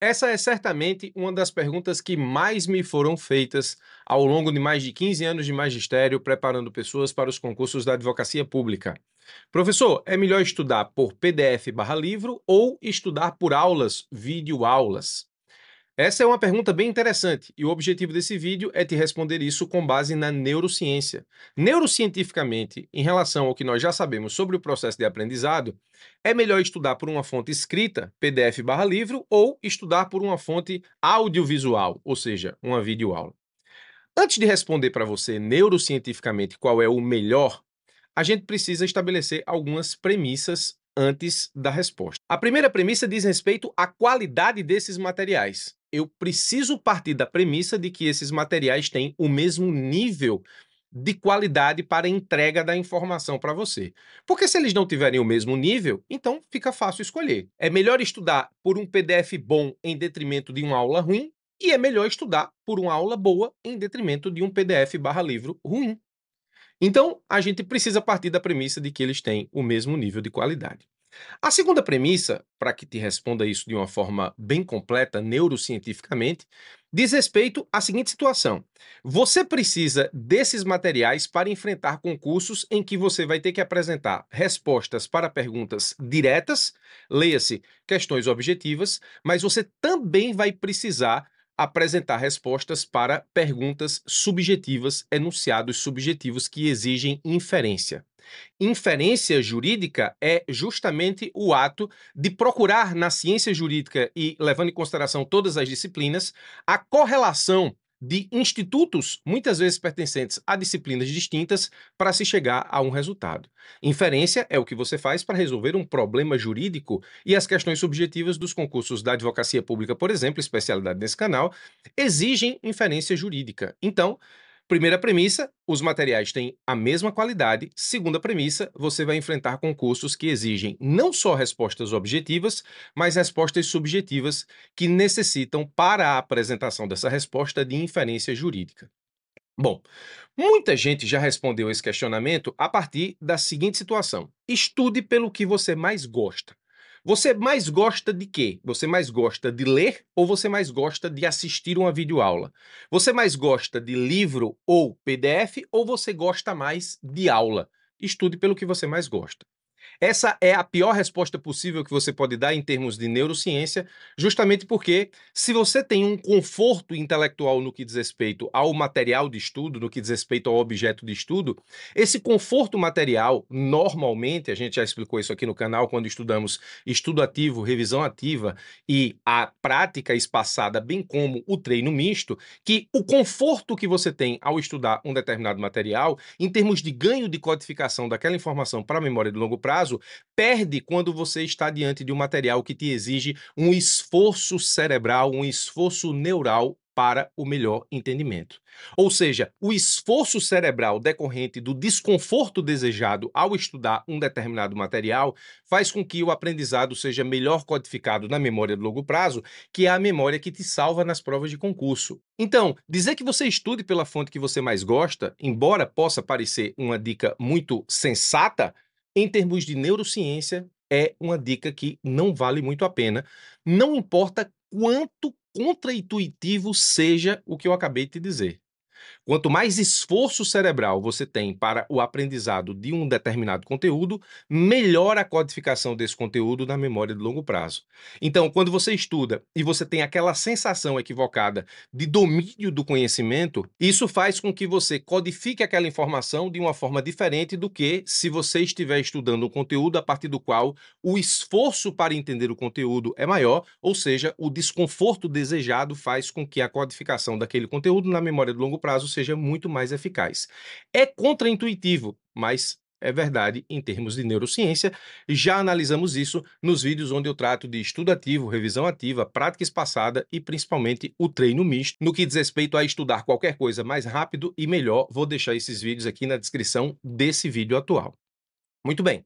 Essa é certamente uma das perguntas que mais me foram feitas ao longo de mais de 15 anos de magistério preparando pessoas para os concursos da advocacia pública. Professor, é melhor estudar por PDF/livro barra ou estudar por aulas, vídeo aulas? Essa é uma pergunta bem interessante e o objetivo desse vídeo é te responder isso com base na neurociência. Neurocientificamente, em relação ao que nós já sabemos sobre o processo de aprendizado, é melhor estudar por uma fonte escrita, PDF barra livro, ou estudar por uma fonte audiovisual, ou seja, uma videoaula. Antes de responder para você neurocientificamente qual é o melhor, a gente precisa estabelecer algumas premissas antes da resposta. A primeira premissa diz respeito à qualidade desses materiais eu preciso partir da premissa de que esses materiais têm o mesmo nível de qualidade para entrega da informação para você. Porque se eles não tiverem o mesmo nível, então fica fácil escolher. É melhor estudar por um PDF bom em detrimento de uma aula ruim, e é melhor estudar por uma aula boa em detrimento de um PDF barra livro ruim. Então, a gente precisa partir da premissa de que eles têm o mesmo nível de qualidade. A segunda premissa, para que te responda isso de uma forma bem completa, neurocientificamente, diz respeito à seguinte situação: você precisa desses materiais para enfrentar concursos em que você vai ter que apresentar respostas para perguntas diretas, leia-se questões objetivas, mas você também vai precisar apresentar respostas para perguntas subjetivas, enunciados subjetivos que exigem inferência. Inferência jurídica é justamente o ato de procurar na ciência jurídica e levando em consideração todas as disciplinas a correlação de institutos, muitas vezes pertencentes a disciplinas distintas, para se chegar a um resultado. Inferência é o que você faz para resolver um problema jurídico e as questões subjetivas dos concursos da advocacia pública, por exemplo, especialidade desse canal, exigem inferência jurídica. Então, Primeira premissa: os materiais têm a mesma qualidade. Segunda premissa: você vai enfrentar concursos que exigem não só respostas objetivas, mas respostas subjetivas que necessitam, para a apresentação dessa resposta, de inferência jurídica. Bom, muita gente já respondeu esse questionamento a partir da seguinte situação: estude pelo que você mais gosta. Você mais gosta de quê? Você mais gosta de ler ou você mais gosta de assistir uma videoaula? Você mais gosta de livro ou PDF ou você gosta mais de aula? Estude pelo que você mais gosta. Essa é a pior resposta possível que você pode dar em termos de neurociência, justamente porque se você tem um conforto intelectual no que diz respeito ao material de estudo, no que diz respeito ao objeto de estudo, esse conforto material, normalmente, a gente já explicou isso aqui no canal quando estudamos estudo ativo, revisão ativa e a prática espaçada, bem como o treino misto, que o conforto que você tem ao estudar um determinado material, em termos de ganho de codificação daquela informação para a memória de longo prazo, caso, perde quando você está diante de um material que te exige um esforço cerebral, um esforço neural para o melhor entendimento. Ou seja, o esforço cerebral decorrente do desconforto desejado ao estudar um determinado material faz com que o aprendizado seja melhor codificado na memória de longo prazo, que é a memória que te salva nas provas de concurso. Então, dizer que você estude pela fonte que você mais gosta, embora possa parecer uma dica muito sensata, em termos de neurociência, é uma dica que não vale muito a pena. Não importa quanto contraintuitivo seja o que eu acabei de dizer. Quanto mais esforço cerebral você tem para o aprendizado de um determinado conteúdo, melhor a codificação desse conteúdo na memória de longo prazo. Então, quando você estuda e você tem aquela sensação equivocada de domínio do conhecimento, isso faz com que você codifique aquela informação de uma forma diferente do que se você estiver estudando um conteúdo a partir do qual o esforço para entender o conteúdo é maior, ou seja, o desconforto desejado faz com que a codificação daquele conteúdo na memória de longo prazo seja muito mais eficaz. É contraintuitivo, mas é verdade em termos de neurociência. Já analisamos isso nos vídeos onde eu trato de estudo ativo, revisão ativa, prática espaçada e principalmente o treino misto. No que diz respeito a estudar qualquer coisa mais rápido e melhor, vou deixar esses vídeos aqui na descrição desse vídeo atual. Muito bem.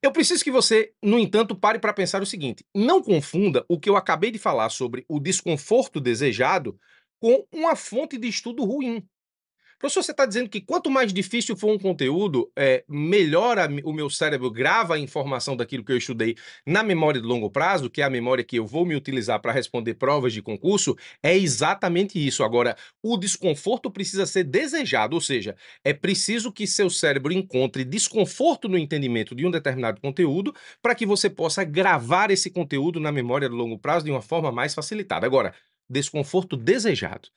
Eu preciso que você, no entanto, pare para pensar o seguinte: não confunda o que eu acabei de falar sobre o desconforto desejado com uma fonte de estudo ruim, Professor, você está dizendo que quanto mais difícil for um conteúdo, é, melhor a, o meu cérebro grava a informação daquilo que eu estudei na memória de longo prazo, que é a memória que eu vou me utilizar para responder provas de concurso, é exatamente isso. Agora, o desconforto precisa ser desejado, ou seja, é preciso que seu cérebro encontre desconforto no entendimento de um determinado conteúdo para que você possa gravar esse conteúdo na memória de longo prazo de uma forma mais facilitada. Agora, desconforto desejado.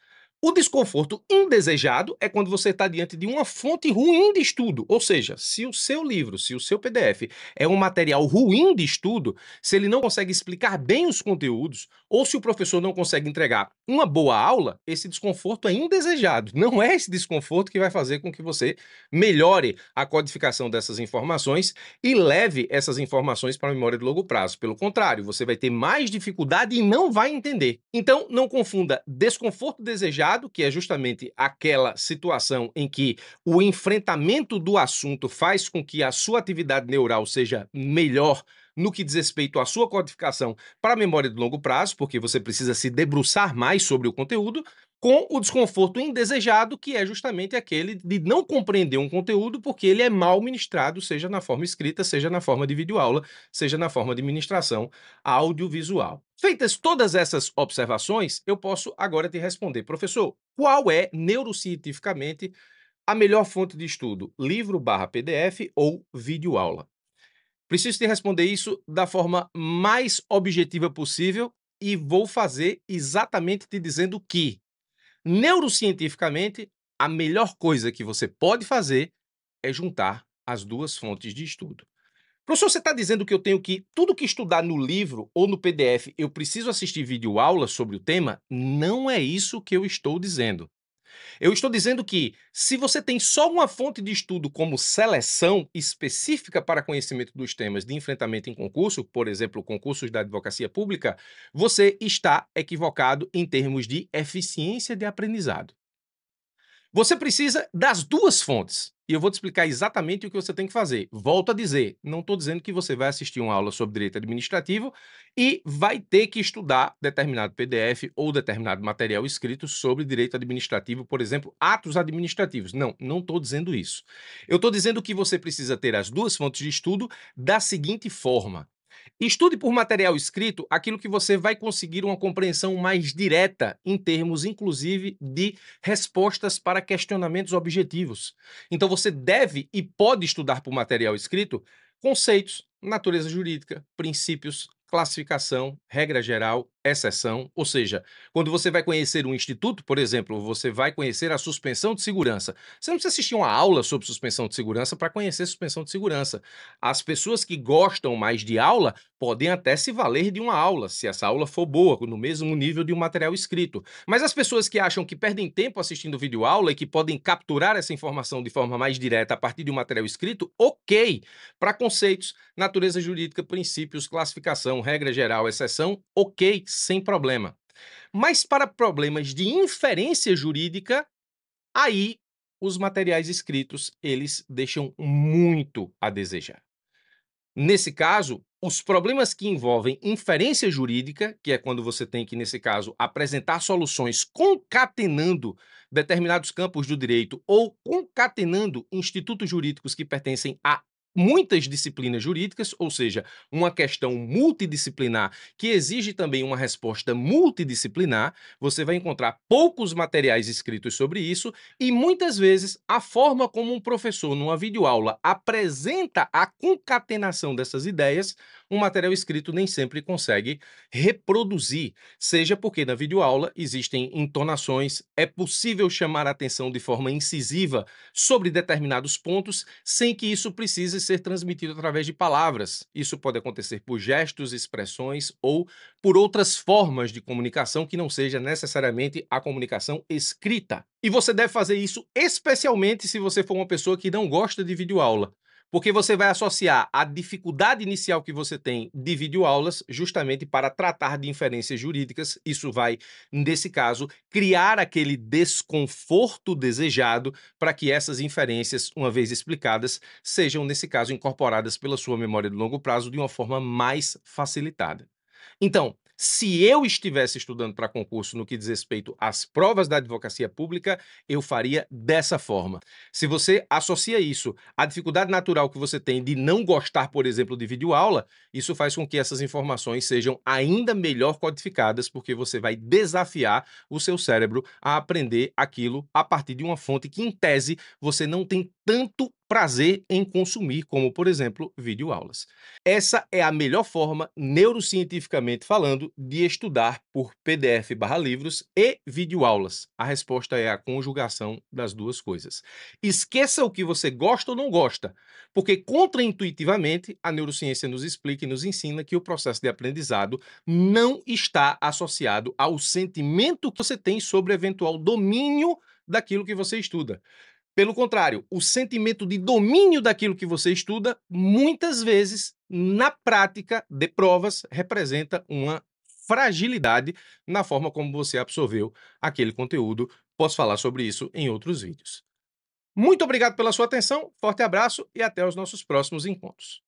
O desconforto indesejado é quando você está diante de uma fonte ruim de estudo. Ou seja, se o seu livro, se o seu PDF é um material ruim de estudo, se ele não consegue explicar bem os conteúdos, ou se o professor não consegue entregar uma boa aula, esse desconforto é indesejado. Não é esse desconforto que vai fazer com que você melhore a codificação dessas informações e leve essas informações para a memória de longo prazo. Pelo contrário, você vai ter mais dificuldade e não vai entender. Então, não confunda desconforto desejado Estado, que é justamente aquela situação em que o enfrentamento do assunto faz com que a sua atividade neural seja melhor no que diz respeito à sua codificação para a memória de longo prazo, porque você precisa se debruçar mais sobre o conteúdo, com o desconforto indesejado, que é justamente aquele de não compreender um conteúdo porque ele é mal ministrado, seja na forma escrita, seja na forma de videoaula, seja na forma de ministração audiovisual. Feitas todas essas observações, eu posso agora te responder, professor, qual é neurocientificamente a melhor fonte de estudo, livro barra PDF ou videoaula? Preciso te responder isso da forma mais objetiva possível e vou fazer exatamente te dizendo que Neurocientificamente, a melhor coisa que você pode fazer é juntar as duas fontes de estudo. Professor, você está dizendo que eu tenho que tudo que estudar no livro ou no PDF, eu preciso assistir vídeo aula sobre o tema? Não é isso que eu estou dizendo. Eu estou dizendo que, se você tem só uma fonte de estudo como seleção específica para conhecimento dos temas de enfrentamento em concurso, por exemplo, concursos da advocacia pública, você está equivocado em termos de eficiência de aprendizado. Você precisa das duas fontes. E eu vou te explicar exatamente o que você tem que fazer. Volto a dizer, não estou dizendo que você vai assistir uma aula sobre direito administrativo e vai ter que estudar determinado PDF ou determinado material escrito sobre direito administrativo, por exemplo, atos administrativos. Não, não estou dizendo isso. Eu estou dizendo que você precisa ter as duas fontes de estudo da seguinte forma: Estude por material escrito aquilo que você vai conseguir uma compreensão mais direta, em termos, inclusive, de respostas para questionamentos objetivos. Então, você deve e pode estudar por material escrito conceitos, natureza jurídica, princípios, classificação, regra geral, exceção, ou seja, quando você vai conhecer um instituto, por exemplo, você vai conhecer a suspensão de segurança. Você não precisa assistir uma aula sobre suspensão de segurança para conhecer suspensão de segurança. As pessoas que gostam mais de aula podem até se valer de uma aula, se essa aula for boa, no mesmo nível de um material escrito. Mas as pessoas que acham que perdem tempo assistindo vídeo aula e que podem capturar essa informação de forma mais direta a partir de um material escrito, OK. Para conceitos, natureza jurídica, princípios, classificação, regra geral, exceção, OK sem problema. Mas para problemas de inferência jurídica, aí os materiais escritos, eles deixam muito a desejar. Nesse caso, os problemas que envolvem inferência jurídica, que é quando você tem que, nesse caso, apresentar soluções concatenando determinados campos do direito ou concatenando institutos jurídicos que pertencem à muitas disciplinas jurídicas, ou seja, uma questão multidisciplinar que exige também uma resposta multidisciplinar, você vai encontrar poucos materiais escritos sobre isso e muitas vezes a forma como um professor numa videoaula apresenta a concatenação dessas ideias, um material escrito nem sempre consegue reproduzir, seja porque na videoaula existem entonações, é possível chamar a atenção de forma incisiva sobre determinados pontos sem que isso precise ser transmitido através de palavras. Isso pode acontecer por gestos, expressões ou por outras formas de comunicação que não seja necessariamente a comunicação escrita. E você deve fazer isso especialmente se você for uma pessoa que não gosta de videoaula. Porque você vai associar a dificuldade inicial que você tem de videoaulas justamente para tratar de inferências jurídicas. Isso vai, nesse caso, criar aquele desconforto desejado para que essas inferências, uma vez explicadas, sejam, nesse caso, incorporadas pela sua memória de longo prazo de uma forma mais facilitada. Então, se eu estivesse estudando para concurso no que diz respeito às provas da advocacia pública, eu faria dessa forma. Se você associa isso à dificuldade natural que você tem de não gostar, por exemplo, de videoaula, isso faz com que essas informações sejam ainda melhor codificadas, porque você vai desafiar o seu cérebro a aprender aquilo a partir de uma fonte que, em tese, você não tem tanto prazer em consumir, como por exemplo, videoaulas. Essa é a melhor forma, neurocientificamente falando, de estudar por PDF barra livros e videoaulas. A resposta é a conjugação das duas coisas. Esqueça o que você gosta ou não gosta, porque contraintuitivamente a neurociência nos explica e nos ensina que o processo de aprendizado não está associado ao sentimento que você tem sobre eventual domínio daquilo que você estuda. Pelo contrário, o sentimento de domínio daquilo que você estuda, muitas vezes, na prática de provas, representa uma fragilidade na forma como você absorveu aquele conteúdo. Posso falar sobre isso em outros vídeos. Muito obrigado pela sua atenção, forte abraço e até os nossos próximos encontros.